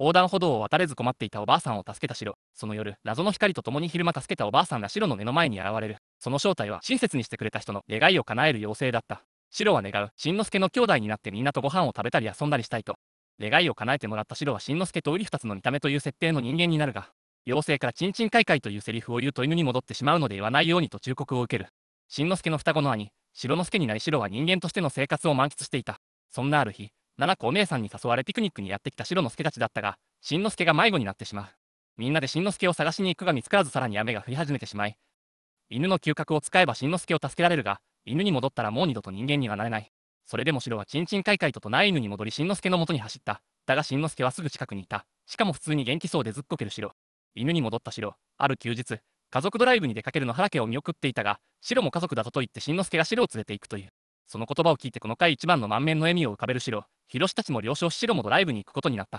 横断歩道を渡れず困っていたおばあさんを助けた白。その夜、謎の光と共に昼間助けたおばあさんが白の目の前に現れる。その正体は親切にしてくれた人の願いを叶える妖精だった。白は願う、しんのすけの兄弟になってみんなとご飯を食べたり遊んだりしたいと。願いを叶えてもらった白はしんのすけと瓜二つの見た目という設定の人間になるが、妖精からちんちんかいかいというセリフを言うと犬に戻ってしまうので言わないようにと忠告を受ける。しんのすけの双子の兄、白之助になり白は人間としての生活を満喫していた。そんなある日、七子お姉さんに誘われピクニックにやってきた白之助たちだったが、しんのすけが迷子になってしまう。みんなでしんのすけを探しに行くが見つからずさらに雨が降り始めてしまい、犬の嗅覚を使えばしんのすけを助けられるが、犬に戻ったらもう二度と人間にはなれない。それでも白はちんちんかいかいとない犬に戻りしんのすけのもとに走った。だがしんのすけはすぐ近くにいた。しかも普通に元気そうでずっこける白。犬に戻った白。ある休日、家族ドライブに出かけるの原家を見送っていたが、白も家族だぞと言ってしんのすけが白を連れて行くという。その言葉を聞いてこの回一番の満面の笑みを浮かべる白。広志たちも了承し白もドライブに行くことになった。